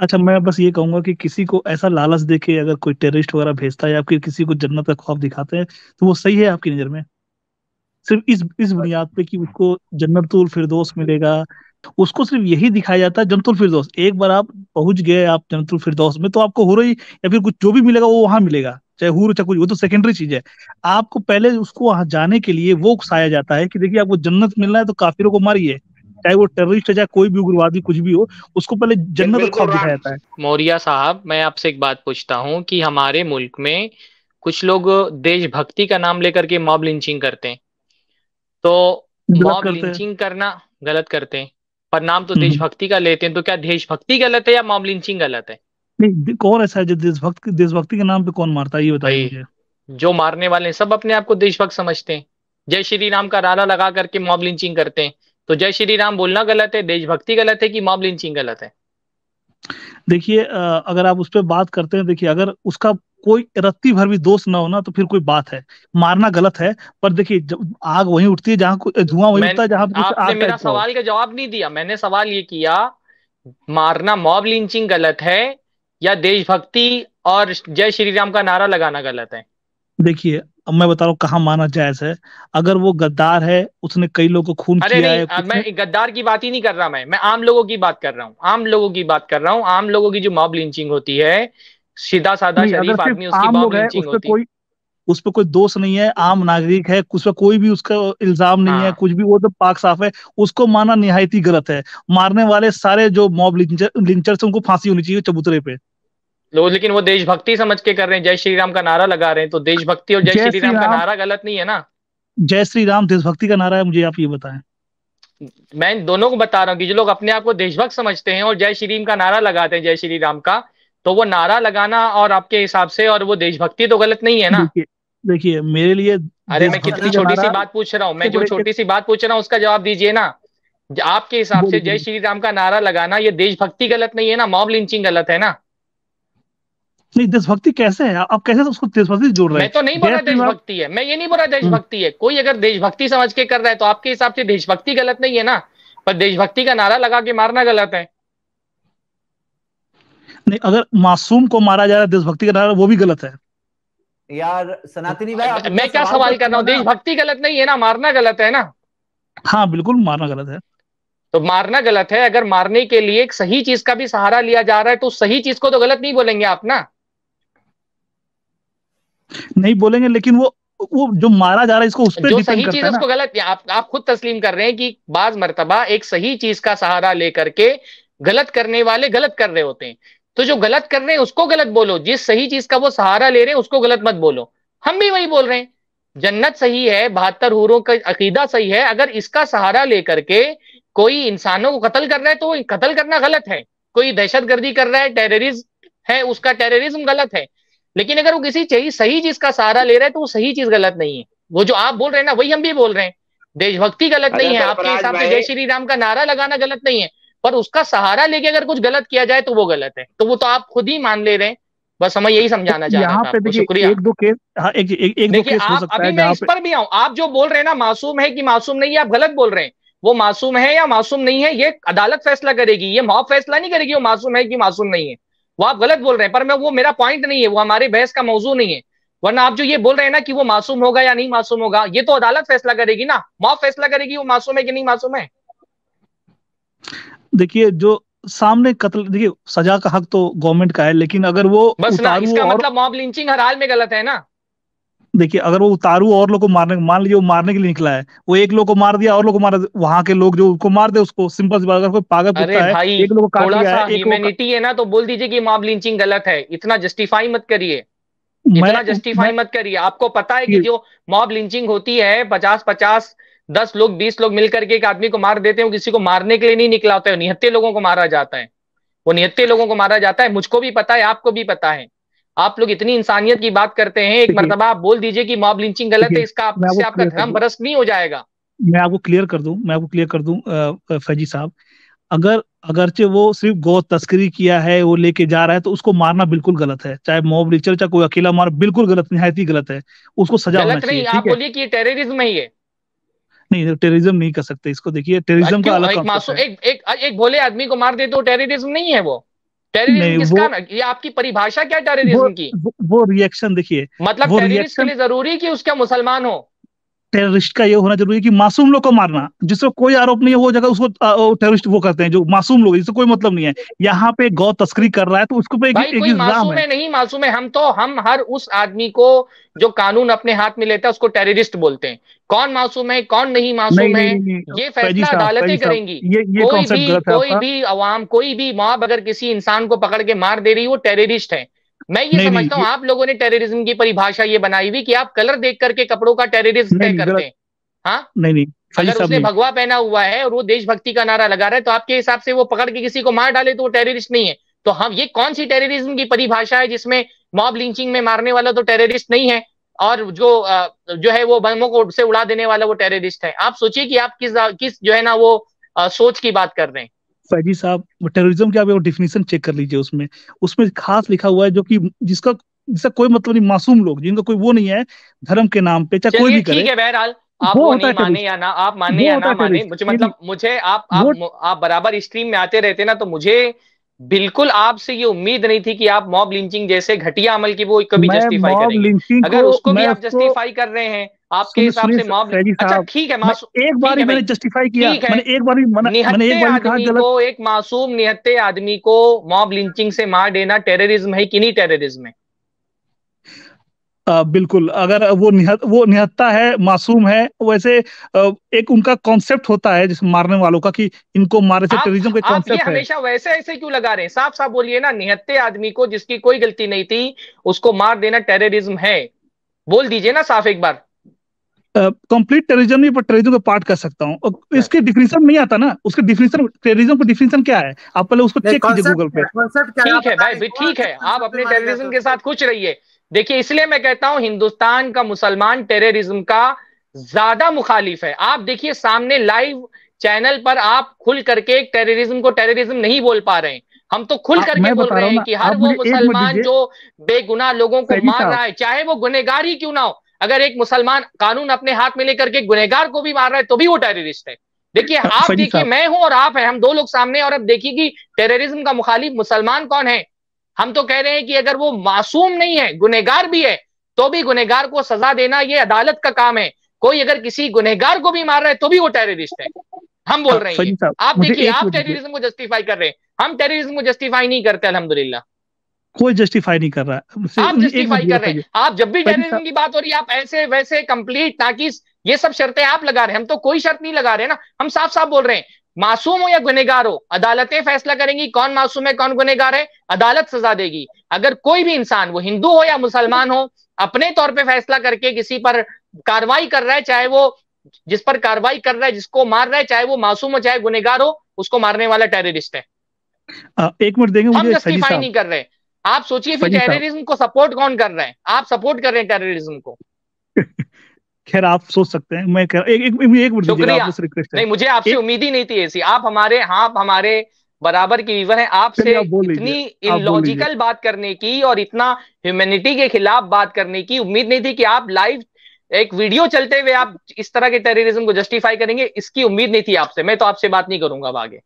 अच्छा मैं बस ये कहूंगा कि किसी को ऐसा लालच देके अगर कोई टेररिस्ट वगैरह भेजता है या फिर किसी को जन्नत का खौफ दिखाते हैं तो वो सही है आपकी नजर में सिर्फ इस इस बुनियाद पे कि उसको जन्नतुल फिरदौस मिलेगा उसको सिर्फ यही दिखाया जाता है जन्नतुल फिरदौस एक बार आप पहुंच गए आप जन्नतुल फिरदौस में तो आपको हो रही या फिर कुछ जो भी मिलेगा वो वहां मिलेगा चाहे हूर चाहे कुछ वो तो सेकेंडरी चीज है आपको पहले उसको वहां जाने के लिए वो उकसाया जाता है कि देखिए आपको जन्नत मिलना है तो काफिरों को मारिए चाहे वो टेररिस्ट है चाहे कोई भी उग्रवादी कुछ भी हो उसको पहले जन्नत का खौफ दिखाया जाता है मौर्या साहब मैं आपसे एक बात पूछता हूँ कि हमारे मुल्क में कुछ लोग देशभक्ति का नाम लेकर के मॉब लिंचिंग करते हैं तो मॉब लिंचिंग करना गलत करते हैं पर नाम तो हम्म। देशभक्ति का लेते हैं तो क्या देशभक्ति गलत है या मॉब लिंचिंग गलत है नहीं कौन ऐसा है जो देशभक्त देशभक्ति के नाम पे कौन मारता है ये बताइए जो मारने वाले हैं सब अपने आप को देशभक्त समझते हैं जय श्री राम का राला लगा करके मॉब लिंचिंग करते हैं तो जय श्री राम बोलना गलत है देशभक्ति गलत है कि मॉब लिंचिंग गलत है देखिए अगर आप उस पर बात करते हैं देखिए अगर उसका कोई रत्ती भर भी दोष ना हो ना तो फिर कोई बात है मारना गलत है पर देखिए आग वहीं उठती है जहाँ धुआं वहीं उठता है जहाँ आपने मेरा सवाल का जवाब नहीं दिया मैंने सवाल ये किया मारना मॉब लिंचिंग गलत है या देशभक्ति और जय श्री राम का नारा लगाना गलत है देखिए अब मैं बता रहा हूँ कहाँ माना जायज है अगर वो गद्दार है उसने कई लोगों को खून अरे किया नहीं, है मैं गद्दार की बात ही नहीं कर रहा मैं मैं आम लोगों की बात कर रहा हूँ आम लोगों की बात कर रहा हूँ आम लोगों की जो मॉब लिंचिंग होती है सीधा साधा शरीफ आदमी उसकी मॉब लिंचिंग होती है उस पर कोई दोष नहीं है आम नागरिक है उस पर कोई भी उसका इल्जाम नहीं है हाँ। कुछ भी वो तो पाक साफ है उसको माना निहायती गलत है मारने वाले सारे जो मॉब लिंचर लिंचर से उनको फांसी होनी चाहिए चबूतरे पे लोग लेकिन वो देशभक्ति समझ के कर रहे हैं जय श्री राम का नारा लगा रहे हैं तो देशभक्ति और जय श्री राम का नारा गलत नहीं है ना जय श्री राम देशभक्ति का नारा है मुझे आप ये बताएं मैं दोनों को बता रहा हूँ कि जो लोग अपने आप को देशभक्त समझते हैं और जय श्री राम का नारा लगाते हैं जय श्री राम का तो वो नारा लगाना और आपके हिसाब से और वो देशभक्ति तो गलत नहीं है ना देखिए मेरे लिए अरे मैं कितनी छोटी सी बात पूछ रहा हूँ मैं जो छोटी सी बात पूछ रहा हूँ उसका जवाब दीजिए ना आपके हिसाब से जय श्री राम का नारा लगाना ये देशभक्ति गलत नहीं है ना मॉब लिंचिंग गलत है ना नहीं देशभक्ति कैसे है आप कैसे तो उसको देशभक्ति जोड़ रहे हैं मैं तो नहीं बोला देशभक्ति है मैं ये नहीं बोला देशभक्ति है कोई अगर देशभक्ति समझ के कर रहा है तो आपके हिसाब से देशभक्ति गलत नहीं है ना पर देशभक्ति का नारा लगा के मारना गलत है नहीं अगर मासूम को मारा जा रहा है देशभक्ति का नारा वो भी गलत है यार सनातनी भाई मैं क्या सवाल कर रहा हूँ देशभक्ति गलत नहीं है ना मारना गलत है ना हाँ बिल्कुल मारना गलत है तो मारना गलत है अगर मारने के लिए एक सही चीज का भी सहारा लिया जा रहा है तो सही चीज को तो गलत नहीं बोलेंगे आप ना नहीं बोलेंगे लेकिन वो वो जो मारा जा रहा है इसको उस पर सही चीज उसको गलत आप आप खुद तस्लीम कर रहे हैं कि बाज मरतबा एक सही चीज का सहारा लेकर के गलत करने वाले गलत कर रहे होते हैं तो जो गलत कर रहे हैं उसको गलत बोलो जिस सही चीज का वो सहारा ले रहे हैं उसको गलत मत बोलो हम भी वही बोल रहे हैं जन्नत सही है बहत्तर हूरों का अकीदा सही है अगर इसका सहारा लेकर के कोई इंसानों को कत्ल कर रहा है तो कत्ल करना गलत है कोई दहशत गर्दी कर रहा है टेररिज्म है उसका टेररिज्म गलत है लेकिन अगर वो किसी चाहिए सही चीज का सहारा ले रहा है तो वो सही चीज गलत नहीं है वो जो आप बोल रहे हैं ना वही हम भी बोल रहे हैं देशभक्ति गलत नहीं है तो आपके हिसाब से जय श्री राम का नारा लगाना गलत नहीं है पर उसका सहारा लेके अगर कुछ गलत किया जाए तो वो गलत है तो वो तो आप खुद ही मान ले रहे हैं बस हमें यही समझाना चाहिए शुक्रिया एक दो केस हाँ, एक, एक, एक दो केस आप, हो सकता अभी मैं इस पर भी आऊँ आप जो बोल रहे हैं ना मासूम है कि मासूम नहीं है आप गलत बोल रहे हैं वो मासूम है या मासूम नहीं है ये अदालत फैसला करेगी ये मॉब फैसला नहीं करेगी वो मासूम है कि मासूम नहीं है वो आप गलत बोल रहे हैं पर मैं वो मेरा पॉइंट नहीं है वो हमारी बहस का मौजू नहीं है वरना आप जो ये बोल रहे हैं ना कि वो मासूम होगा या नहीं मासूम होगा ये तो अदालत फैसला करेगी ना माफ फैसला करेगी वो मासूम है कि नहीं मासूम है देखिए जो सामने कत्ल देखिए सजा का हक तो गवर्नमेंट का है लेकिन अगर वो बस ना इसका मतलब मॉब लिंचिंग हर हाल में गलत है ना देखिए अगर वो उतारू और लोग को मारने मान लीजिए वो मारने के लिए निकला है वो एक लोग को मार दिया और लोग को मारा वहां के लोग जो उसको मार दे उसको सिंपल सी बात अगर कोई पागल कुत्ता है एक लोग काट दिया है ह्यूमैनिटी है ना तो बोल दीजिए कि मॉब लिंचिंग गलत है इतना जस्टिफाई मत करिए इतना जस्टिफाई मत करिए आपको पता है कि जो मॉब लिंचिंग होती है पचास पचास दस लोग बीस लोग मिलकर के एक आदमी को मार देते हैं किसी को मारने के लिए नहीं निकला होता है निहत्ते लोगों को मारा जाता है वो निहत्ते लोगों को मारा जाता है मुझको भी पता है आपको भी पता है आप लोग इतनी इंसानियत की बात करते हैं एक मरतबा आप बोल दीजिए कि मॉब लिंचिंग गलत है इसका आपसे आपका धर्म भ्रष्ट नहीं हो जाएगा मैं आपको क्लियर कर दूं मैं आपको क्लियर कर दूं फैजी साहब अगर अगरचे वो सिर्फ गौ तस्करी किया है वो लेके जा रहा है तो उसको मारना बिल्कुल गलत है चाहे मॉब लिचर चाहे कोई अकेला मार बिल्कुल गलत नहायत ही गलत है उसको सजा गलत नहीं आप बोलिए कि टेररिज्म ही है नहीं टेररिज्म नहीं कर सकते इसको देखिए टेररिज्म का अलग एक, एक, एक, एक भोले आदमी को मार दे तो टेररिज्म नहीं है वो टेररिज्म किसका ना ये आपकी परिभाषा क्या टेररिज्म की वो, वो रिएक्शन देखिए मतलब टेररिस्ट के लिए जरूरी कि उसका मुसलमान हो टेररिस्ट का ये होना जरूरी है कि मासूम लोग को मारना जिसको कोई आरोप नहीं है वो जगह उसको टेररिस्ट वो करते हैं जो मासूम लोग जिससे कोई मतलब नहीं है यहाँ पे गौ तस्करी कर रहा है तो उसको पे एक, एक कोई मासूम है नहीं मासूम है हम तो हम हर उस आदमी को जो कानून अपने हाथ में लेता है उसको टेररिस्ट बोलते हैं कौन मासूम है कौन नहीं मासूम है ये फैसला अदालतें करेंगी कोई भी कोई भी अवाम कोई भी मॉब अगर किसी इंसान को पकड़ के मार दे रही वो टेररिस्ट है मैं ये समझता हूँ आप लोगों ने टेररिज्म की परिभाषा ये बनाई हुई कि आप कलर देख करके कपड़ों का टेररिज्म तय करते हैं हाँ नहीं नहीं अगर उसने भगवा पहना हुआ है और वो देशभक्ति का नारा लगा रहा है तो आपके हिसाब से वो पकड़ के किसी को मार डाले तो वो टेररिस्ट नहीं है तो हम ये कौन सी टेररिज्म की परिभाषा है जिसमें मॉब लिंचिंग में मारने वाला तो टेररिस्ट नहीं है और जो जो है वो बमों को से उड़ा देने वाला वो टेररिस्ट है आप सोचिए कि आप किस किस जो है ना वो सोच की बात कर रहे हैं फैजी साहब टेररिज्म की आप डिफिनेशन चेक कर लीजिए उसमें उसमें खास लिखा हुआ है जो कि जिसका जिसका कोई मतलब नहीं मासूम लोग जिनका कोई वो नहीं है धर्म के नाम पे चाहे कोई भी करे बहरहाल आप वो नहीं माने या ना आप माने या ना माने मुझे मतलब मुझे आप आप आप बराबर स्ट्रीम में आते रहते ना तो मुझे बिल्कुल आपसे ये उम्मीद नहीं थी कि आप मॉब लिंचिंग जैसे घटिया अमल की वो कभी जस्टिफाई करेंगे अगर उसको भी आप जस्टिफाई कर रहे हैं आपके हिसाब से मॉब अच्छा ठीक है मासूम एक बार मैंने जस्टिफाई किया मैंने एक बार भी मैंने एक बार गलत को एक मासूम निहत्ते आदमी को मॉब लिंचिंग से मार देना टेररिज्म है कि नहीं टेररिज्म है आ, बिल्कुल अगर वो निहत वो निहत्ता है मासूम है वैसे एक उनका कॉन्सेप्ट होता है जिस मारने वालों का कि इनको मारे से टेरिज्म का कॉन्सेप्ट है हमेशा वैसे ऐसे क्यों लगा रहे हैं साफ साफ बोलिए ना निहत्ते आदमी को जिसकी कोई गलती नहीं थी उसको मार देना टेररिज्म है बोल दीजिए ना साफ एक बार कंप्लीट टेररिज्म नहीं पर टेररिज्म का पार्ट कर सकता हूँ अच्छा। इसके डिफिनेशन नहीं आता ना उसके डिफिनेशन टेररिज्म का डिफिनेशन क्या है आप पहले उसको चेक कीजिए गूगल पे ठीक है भाई ठीक है आप अपने टेररिज्म के साथ खुश रहिए देखिए इसलिए मैं कहता हूं हिंदुस्तान का मुसलमान टेररिज्म का ज्यादा मुखालिफ है आप देखिए सामने लाइव चैनल पर आप खुल करके टेररिज्म को टेररिज्म नहीं बोल पा रहे हैं हम तो खुल करके बोल रहे हैं कि हर वो मुसलमान जो बेगुनाह लोगों को मार रहा है चाहे वो गुनेगार ही क्यों ना हो अगर एक मुसलमान कानून अपने हाथ में लेकर के गुनेगार को भी मार रहा है तो भी वो टेररिस्ट है देखिए आप देखिए मैं हूं और आप है हम दो लोग सामने और अब देखिए कि टेररिज्म का मुखालिफ मुसलमान कौन है हम तो कह रहे हैं कि अगर वो मासूम नहीं है गुनेगार भी है तो भी गुनेगार को सजा देना ये अदालत का काम है कोई अगर किसी गुनेगार को भी मार रहा है तो भी वो टेररिस्ट है हम बोल रहे हैं आप देखिए आप टेररिज्म को जस्टिफाई कर रहे हैं हम टेररिज्म को जस्टिफाई नहीं करते अलहमदुल्ला कोई जस्टिफाई नहीं कर रहा है आप जस्टिफाई कर रहे हैं आप जब भी टेररिज्म की बात हो रही है आप ऐसे वैसे कंप्लीट ताकि ये सब शर्तें आप लगा रहे हैं हम तो कोई शर्त नहीं लगा रहे हैं ना हम साफ साफ बोल रहे हैं मासूम हो या गुनेगार हो अदालतें फैसला करेंगी कौन मासूम है कौन गुनेगार है अदालत सजा देगी अगर कोई भी इंसान वो हिंदू हो या मुसलमान हो अपने तौर पे फैसला करके किसी पर कार्रवाई कर रहा है चाहे वो जिस पर कार्रवाई कर रहा है जिसको मार रहा है चाहे वो मासूम हो चाहे गुनेगार हो उसको मारने वाला टेररिस्ट है एक मिनट देंगे हम जस्टिफाई नहीं कर रहे आप सोचिए फिर टेररिज्म को सपोर्ट कौन कर रहे हैं आप सपोर्ट कर रहे हैं टेररिज्म को खैर आप सोच सकते हैं मैं कर, एक एक एक मिनट रिक्वेस्ट है नहीं मुझे आपसे उम्मीद ही नहीं थी ऐसी आप हमारे हाँ हमारे बराबर की ईवर है आपसे इतनी इलॉजिकल बात करने की और इतना ह्यूमैनिटी के खिलाफ बात करने की उम्मीद नहीं थी कि आप लाइव एक वीडियो चलते हुए आप इस तरह के टेररिज्म को जस्टिफाई करेंगे इसकी उम्मीद नहीं थी आपसे मैं तो आपसे बात नहीं करूंगा अब आगे